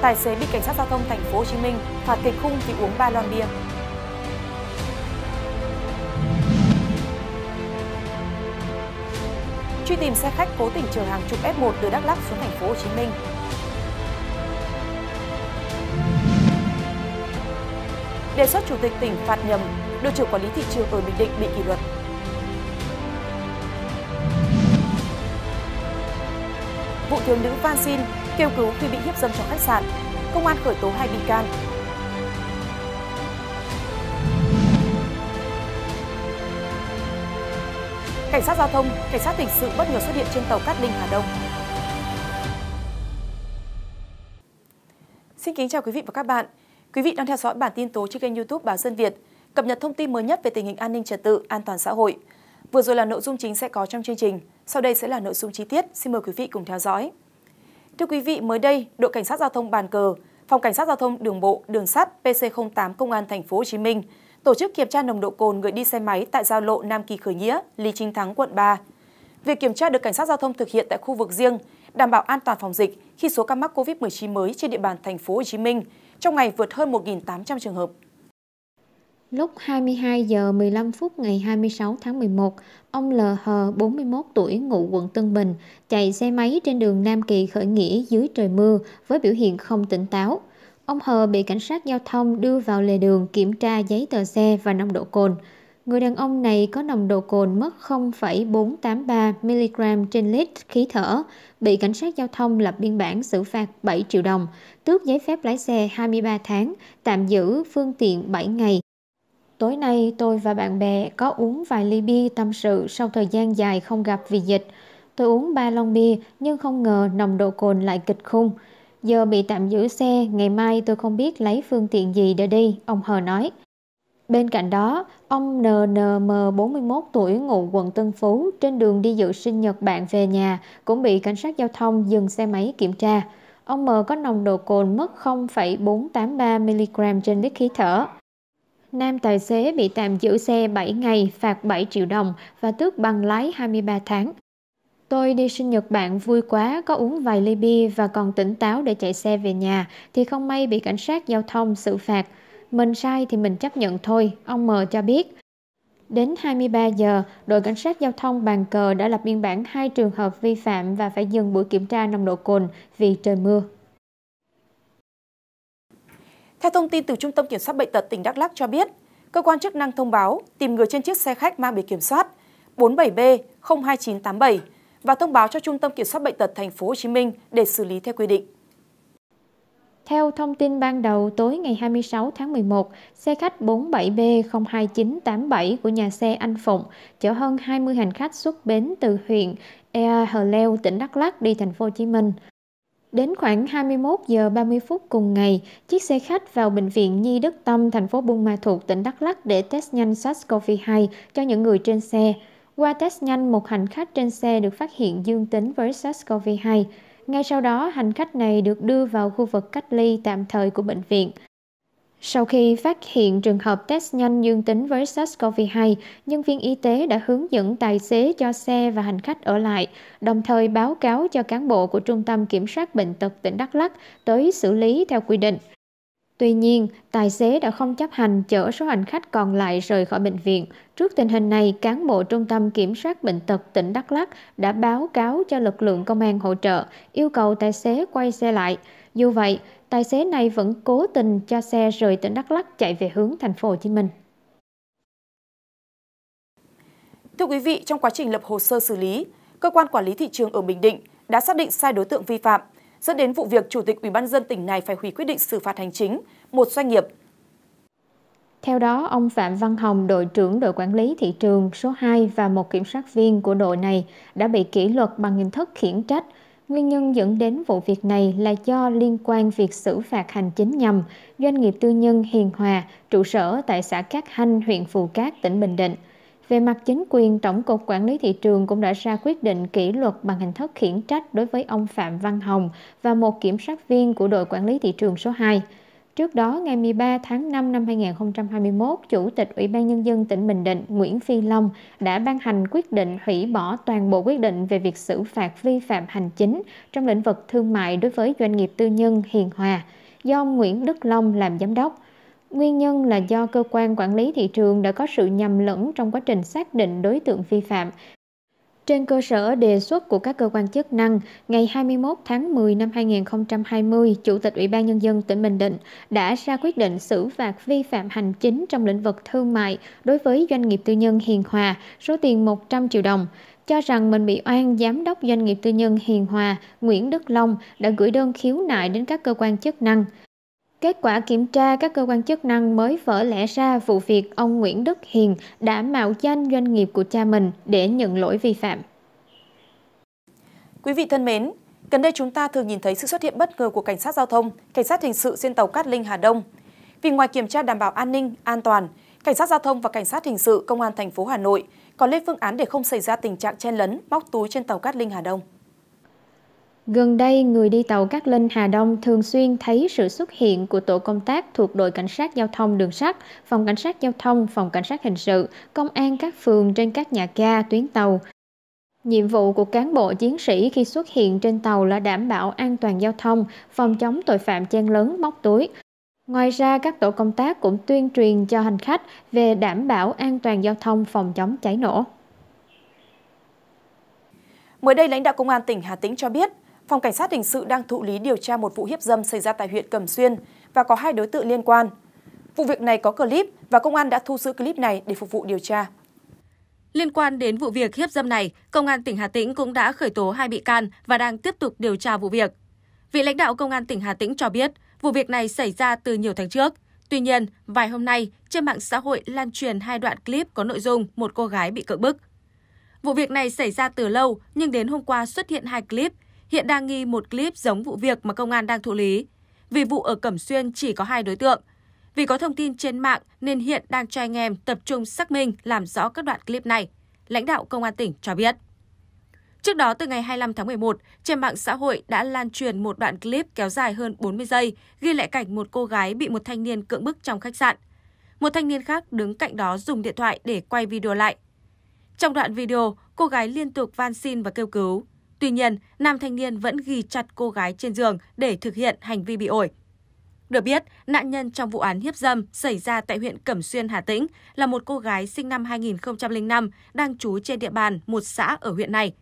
Tài xế bị cảnh sát giao thông thành phố Hồ Chí Minh phạt kịch khung vì uống 3 lon bia. Truy tìm xe khách cố tình chở hàng chục F1 từ Đắk Lắk xuống thành phố Hồ Chí Minh. Đề xuất chủ tịch tỉnh phạt nhầm, đội trưởng quản lý thị trường ở Bình Định bị kỷ luật. vụ thiếu nữ van xin kêu cứu khi bị hiếp dâm trong khách sạn, công an khởi tố hai bị can. Cảnh sát giao thông, cảnh sát hình sự bất ngờ xuất hiện trên tàu Cát Linh Hà Đông. Xin kính chào quý vị và các bạn. Quý vị đang theo dõi bản tin tối trên kênh YouTube Báo Dân Việt, cập nhật thông tin mới nhất về tình hình an ninh trật tự, an toàn xã hội Vừa rồi là nội dung chính sẽ có trong chương trình, sau đây sẽ là nội dung chi tiết, xin mời quý vị cùng theo dõi. Thưa quý vị, mới đây, đội cảnh sát giao thông bàn cờ, phòng cảnh sát giao thông đường bộ, đường sắt PC08 công an thành phố Hồ Chí Minh tổ chức kiểm tra nồng độ cồn người đi xe máy tại giao lộ Nam Kỳ Khởi Nghĩa, Lý Chính Thắng, quận 3. Việc kiểm tra được cảnh sát giao thông thực hiện tại khu vực riêng, đảm bảo an toàn phòng dịch khi số ca mắc COVID-19 mới trên địa bàn thành phố Hồ Chí Minh trong ngày vượt hơn 1.800 trường hợp. Lúc 22 giờ 15 phút ngày 26 tháng 11, ông L.H. 41 tuổi ngụ quận Tân Bình chạy xe máy trên đường Nam Kỳ khởi nghĩa dưới trời mưa với biểu hiện không tỉnh táo. Ông Hờ bị cảnh sát giao thông đưa vào lề đường kiểm tra giấy tờ xe và nồng độ cồn. Người đàn ông này có nồng độ cồn mất 0,483mg trên lít khí thở, bị cảnh sát giao thông lập biên bản xử phạt 7 triệu đồng, tước giấy phép lái xe 23 tháng, tạm giữ phương tiện 7 ngày, Tối nay tôi và bạn bè có uống vài ly bia tâm sự sau thời gian dài không gặp vì dịch. Tôi uống ba lon bia nhưng không ngờ nồng độ cồn lại kịch khung. Giờ bị tạm giữ xe, ngày mai tôi không biết lấy phương tiện gì để đi, ông Hờ nói. Bên cạnh đó, ông NNM 41 tuổi ngụ quận Tân Phú trên đường đi dự sinh nhật bạn về nhà cũng bị cảnh sát giao thông dừng xe máy kiểm tra. Ông M có nồng độ cồn mức 0,483mg trên lít khí thở. Nam tài xế bị tạm giữ xe 7 ngày, phạt 7 triệu đồng và tước bằng lái 23 tháng. Tôi đi sinh Nhật bạn vui quá, có uống vài ly bia và còn tỉnh táo để chạy xe về nhà, thì không may bị cảnh sát giao thông xử phạt. Mình sai thì mình chấp nhận thôi, ông M cho biết. Đến 23 giờ, đội cảnh sát giao thông bàn cờ đã lập biên bản hai trường hợp vi phạm và phải dừng buổi kiểm tra nồng độ cồn vì trời mưa. Theo thông tin từ Trung tâm Kiểm soát Bệnh tật tỉnh Đắk Lắk cho biết, cơ quan chức năng thông báo tìm người trên chiếc xe khách mang biển kiểm soát 47B02987 và thông báo cho Trung tâm Kiểm soát Bệnh tật Thành phố Hồ Chí Minh để xử lý theo quy định. Theo thông tin ban đầu, tối ngày 26 tháng 11, xe khách 47B02987 của nhà xe Anh Phụng chở hơn 20 hành khách xuất bến từ huyện Ea Hờ Leo, tỉnh Đắk Lắk đi thành phố Hồ Chí Minh. Đến khoảng 21 giờ 30 phút cùng ngày, chiếc xe khách vào bệnh viện Nhi Đức Tâm, thành phố Buôn Ma Thuột, tỉnh Đắk Lắk để test nhanh SARS-CoV-2 cho những người trên xe. Qua test nhanh, một hành khách trên xe được phát hiện dương tính với SARS-CoV-2. Ngay sau đó, hành khách này được đưa vào khu vực cách ly tạm thời của bệnh viện. Sau khi phát hiện trường hợp test nhanh dương tính với sars cov hai nhân viên y tế đã hướng dẫn tài xế cho xe và hành khách ở lại, đồng thời báo cáo cho cán bộ của Trung tâm Kiểm soát Bệnh tật tỉnh Đắk lắc tới xử lý theo quy định. Tuy nhiên, tài xế đã không chấp hành chở số hành khách còn lại rời khỏi bệnh viện. Trước tình hình này, cán bộ Trung tâm Kiểm soát Bệnh tật tỉnh Đắk lắc đã báo cáo cho lực lượng công an hỗ trợ, yêu cầu tài xế quay xe lại. Dù vậy, tài xế này vẫn cố tình cho xe rời tỉnh Đắk Lắk chạy về hướng thành phố Hồ Chí Minh. Thưa quý vị, trong quá trình lập hồ sơ xử lý, cơ quan quản lý thị trường ở Bình Định đã xác định sai đối tượng vi phạm, dẫn đến vụ việc chủ tịch Ủy ban dân tỉnh này phải hủy quyết định xử phạt hành chính một doanh nghiệp. Theo đó, ông Phạm Văn Hồng, đội trưởng đội quản lý thị trường số 2 và một kiểm soát viên của đội này đã bị kỷ luật bằng hình thức khiển trách Nguyên nhân dẫn đến vụ việc này là do liên quan việc xử phạt hành chính nhầm doanh nghiệp tư nhân Hiền Hòa, trụ sở tại xã Cát Hanh, huyện Phù Cát, tỉnh Bình Định. Về mặt chính quyền, Tổng cục Quản lý Thị trường cũng đã ra quyết định kỷ luật bằng hình thức khiển trách đối với ông Phạm Văn Hồng và một kiểm sát viên của đội quản lý thị trường số 2. Trước đó, ngày 13 tháng 5 năm 2021, Chủ tịch Ủy ban Nhân dân tỉnh Bình Định Nguyễn Phi Long đã ban hành quyết định hủy bỏ toàn bộ quyết định về việc xử phạt vi phạm hành chính trong lĩnh vực thương mại đối với doanh nghiệp tư nhân Hiền Hòa, do ông Nguyễn Đức Long làm giám đốc. Nguyên nhân là do cơ quan quản lý thị trường đã có sự nhầm lẫn trong quá trình xác định đối tượng vi phạm trên cơ sở đề xuất của các cơ quan chức năng, ngày 21 tháng 10 năm 2020, Chủ tịch Ủy ban Nhân dân tỉnh Bình Định đã ra quyết định xử phạt vi phạm hành chính trong lĩnh vực thương mại đối với doanh nghiệp tư nhân Hiền Hòa, số tiền 100 triệu đồng cho rằng mình bị oan giám đốc doanh nghiệp tư nhân Hiền Hòa Nguyễn Đức Long đã gửi đơn khiếu nại đến các cơ quan chức năng. Kết quả kiểm tra, các cơ quan chức năng mới vỡ lẽ ra vụ việc ông Nguyễn Đức Hiền đã mạo danh doanh nghiệp của cha mình để nhận lỗi vi phạm. Quý vị thân mến, gần đây chúng ta thường nhìn thấy sự xuất hiện bất ngờ của cảnh sát giao thông, cảnh sát hình sự trên tàu Cát Linh Hà Đông. Vì ngoài kiểm tra đảm bảo an ninh, an toàn, cảnh sát giao thông và cảnh sát hình sự công an thành phố Hà Nội còn lên phương án để không xảy ra tình trạng chen lấn, móc túi trên tàu Cát Linh Hà Đông. Gần đây, người đi tàu Cát Linh Hà Đông thường xuyên thấy sự xuất hiện của tổ công tác thuộc đội cảnh sát giao thông đường sắt, phòng cảnh sát giao thông, phòng cảnh sát hình sự, công an các phường trên các nhà ga, tuyến tàu. Nhiệm vụ của cán bộ chiến sĩ khi xuất hiện trên tàu là đảm bảo an toàn giao thông, phòng chống tội phạm chen lớn móc túi. Ngoài ra, các tổ công tác cũng tuyên truyền cho hành khách về đảm bảo an toàn giao thông, phòng chống cháy nổ. Mới đây, lãnh đạo Công an tỉnh Hà Tĩnh cho biết, Phòng Cảnh sát Hình sự đang thụ lý điều tra một vụ hiếp dâm xảy ra tại huyện Cẩm Xuyên và có hai đối tượng liên quan. Vụ việc này có clip và công an đã thu giữ clip này để phục vụ điều tra. Liên quan đến vụ việc hiếp dâm này, Công an tỉnh Hà Tĩnh cũng đã khởi tố hai bị can và đang tiếp tục điều tra vụ việc. Vị lãnh đạo Công an tỉnh Hà Tĩnh cho biết, vụ việc này xảy ra từ nhiều tháng trước. Tuy nhiên, vài hôm nay, trên mạng xã hội lan truyền hai đoạn clip có nội dung một cô gái bị cưỡng bức. Vụ việc này xảy ra từ lâu, nhưng đến hôm qua xuất hiện hai clip – hiện đang nghi một clip giống vụ việc mà công an đang thụ lý. Vì vụ ở Cẩm Xuyên chỉ có hai đối tượng. Vì có thông tin trên mạng nên hiện đang cho anh em tập trung xác minh làm rõ các đoạn clip này, lãnh đạo công an tỉnh cho biết. Trước đó từ ngày 25 tháng 11, trên mạng xã hội đã lan truyền một đoạn clip kéo dài hơn 40 giây ghi lại cảnh một cô gái bị một thanh niên cưỡng bức trong khách sạn. Một thanh niên khác đứng cạnh đó dùng điện thoại để quay video lại. Trong đoạn video, cô gái liên tục van xin và kêu cứu, Tuy nhiên, nam thanh niên vẫn ghi chặt cô gái trên giường để thực hiện hành vi bị ổi. Được biết, nạn nhân trong vụ án hiếp dâm xảy ra tại huyện Cẩm Xuyên, Hà Tĩnh là một cô gái sinh năm 2005 đang trú trên địa bàn một xã ở huyện này.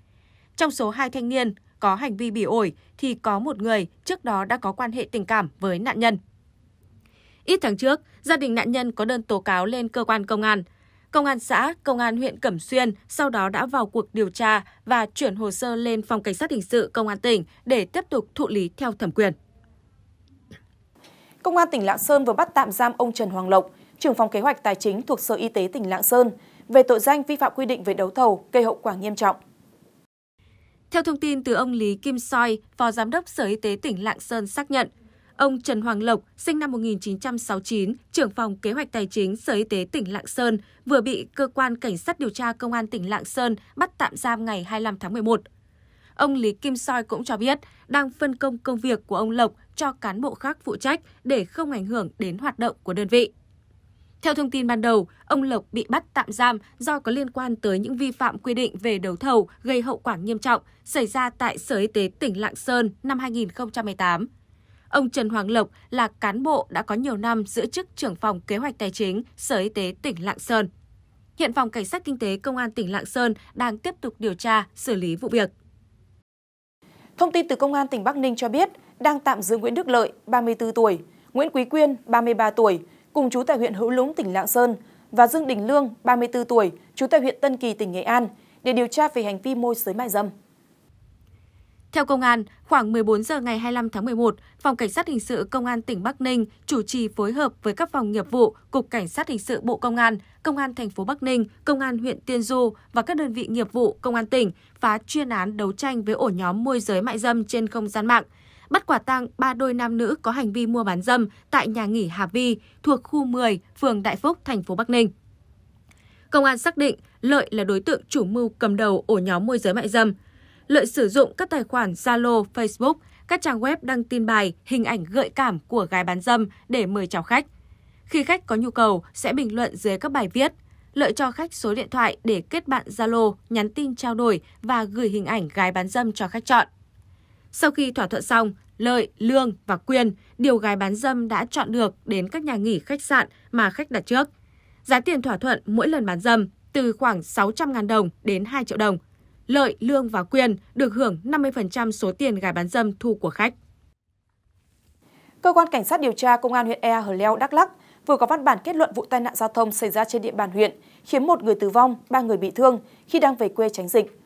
Trong số hai thanh niên có hành vi bị ổi thì có một người trước đó đã có quan hệ tình cảm với nạn nhân. Ít tháng trước, gia đình nạn nhân có đơn tố cáo lên cơ quan công an – Công an xã, Công an huyện Cẩm Xuyên sau đó đã vào cuộc điều tra và chuyển hồ sơ lên Phòng Cảnh sát Hình sự Công an tỉnh để tiếp tục thụ lý theo thẩm quyền. Công an tỉnh Lạng Sơn vừa bắt tạm giam ông Trần Hoàng Lộc, trưởng phòng kế hoạch tài chính thuộc Sở Y tế tỉnh Lạng Sơn, về tội danh vi phạm quy định về đấu thầu gây hậu quả nghiêm trọng. Theo thông tin từ ông Lý Kim Soi, Phó Giám đốc Sở Y tế tỉnh Lạng Sơn xác nhận, Ông Trần Hoàng Lộc, sinh năm 1969, trưởng phòng kế hoạch tài chính Sở Y tế tỉnh Lạng Sơn, vừa bị cơ quan cảnh sát điều tra công an tỉnh Lạng Sơn bắt tạm giam ngày 25 tháng 11. Ông Lý Kim Soi cũng cho biết đang phân công công việc của ông Lộc cho cán bộ khác phụ trách để không ảnh hưởng đến hoạt động của đơn vị. Theo thông tin ban đầu, ông Lộc bị bắt tạm giam do có liên quan tới những vi phạm quy định về đấu thầu gây hậu quả nghiêm trọng xảy ra tại Sở Y tế tỉnh Lạng Sơn năm 2018. Ông Trần Hoàng Lộc là cán bộ đã có nhiều năm giữ chức trưởng phòng kế hoạch tài chính Sở Y tế tỉnh Lạng Sơn. Hiện phòng cảnh sát kinh tế công an tỉnh Lạng Sơn đang tiếp tục điều tra, xử lý vụ việc. Thông tin từ công an tỉnh Bắc Ninh cho biết đang tạm giữ Nguyễn Đức Lợi, 34 tuổi, Nguyễn Quý Quyên, 33 tuổi, cùng chú tại huyện Hữu Lũng, tỉnh Lạng Sơn và Dương Đình Lương, 34 tuổi, chú tại huyện Tân Kỳ, tỉnh Nghệ An để điều tra về hành vi môi giới mại dâm. Theo công an, khoảng 14 giờ ngày 25 tháng 11, Phòng Cảnh sát Hình sự Công an tỉnh Bắc Ninh chủ trì phối hợp với các phòng nghiệp vụ, Cục Cảnh sát Hình sự Bộ Công an, Công an thành phố Bắc Ninh, Công an huyện Tiên Du và các đơn vị nghiệp vụ Công an tỉnh phá chuyên án đấu tranh với ổ nhóm môi giới mại dâm trên không gian mạng bắt quả tang ba đôi nam nữ có hành vi mua bán dâm tại nhà nghỉ Hà Vi thuộc khu 10, phường Đại Phúc, thành phố Bắc Ninh. Công an xác định Lợi là đối tượng chủ mưu cầm đầu ổ nhóm môi giới mại dâm. Lợi sử dụng các tài khoản Zalo, Facebook, các trang web đăng tin bài, hình ảnh gợi cảm của gái bán dâm để mời chào khách. Khi khách có nhu cầu sẽ bình luận dưới các bài viết. Lợi cho khách số điện thoại để kết bạn Zalo, nhắn tin trao đổi và gửi hình ảnh gái bán dâm cho khách chọn. Sau khi thỏa thuận xong, Lợi, Lương và quyền điều gái bán dâm đã chọn được đến các nhà nghỉ khách sạn mà khách đặt trước. Giá tiền thỏa thuận mỗi lần bán dâm từ khoảng 600.000 đồng đến 2 triệu đồng, Lợi, Lương và Quyền được hưởng 50% số tiền gái bán dâm thu của khách. Cơ quan Cảnh sát điều tra Công an huyện Ea Hờ Leo, Đắk Lắc vừa có văn bản kết luận vụ tai nạn giao thông xảy ra trên địa bàn huyện, khiến một người tử vong, ba người bị thương khi đang về quê tránh dịch.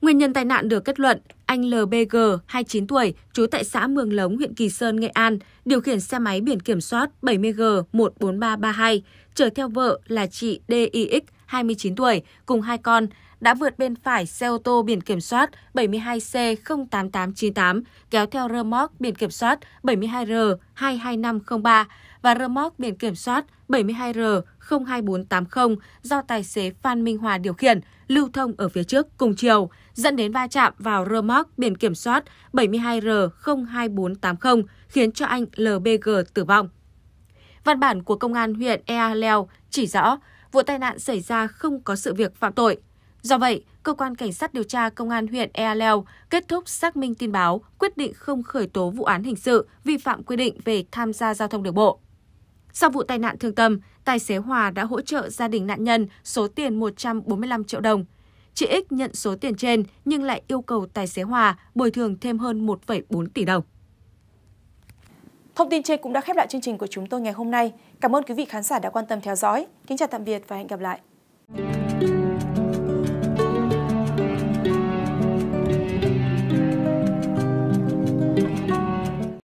Nguyên nhân tai nạn được kết luận, anh LBG, 29 tuổi, trú tại xã Mường Lống, huyện Kỳ Sơn, Nghệ An, điều khiển xe máy biển kiểm soát 70G14332, chở theo vợ là chị DIX, 29 tuổi, cùng hai con, đã vượt bên phải xe ô tô biển kiểm soát 72C08898 kéo theo rơ móc biển kiểm soát 72R22503 và rơ móc biển kiểm soát 72R02480 do tài xế Phan Minh Hòa điều khiển, lưu thông ở phía trước cùng chiều, dẫn đến va chạm vào rơ móc biển kiểm soát 72R02480 khiến cho anh LBG tử vong. Văn bản của Công an huyện Ea Leo chỉ rõ vụ tai nạn xảy ra không có sự việc phạm tội. Do vậy, cơ quan cảnh sát điều tra công an huyện Ea Leo kết thúc xác minh tin báo, quyết định không khởi tố vụ án hình sự vi phạm quy định về tham gia giao thông đường bộ. Sau vụ tai nạn thương tâm, tài xế Hòa đã hỗ trợ gia đình nạn nhân số tiền 145 triệu đồng. Chị X nhận số tiền trên nhưng lại yêu cầu tài xế Hòa bồi thường thêm hơn 1,4 tỷ đồng. Thông tin trên cũng đã khép lại chương trình của chúng tôi ngày hôm nay. Cảm ơn quý vị khán giả đã quan tâm theo dõi. Kính chào tạm biệt và hẹn gặp lại.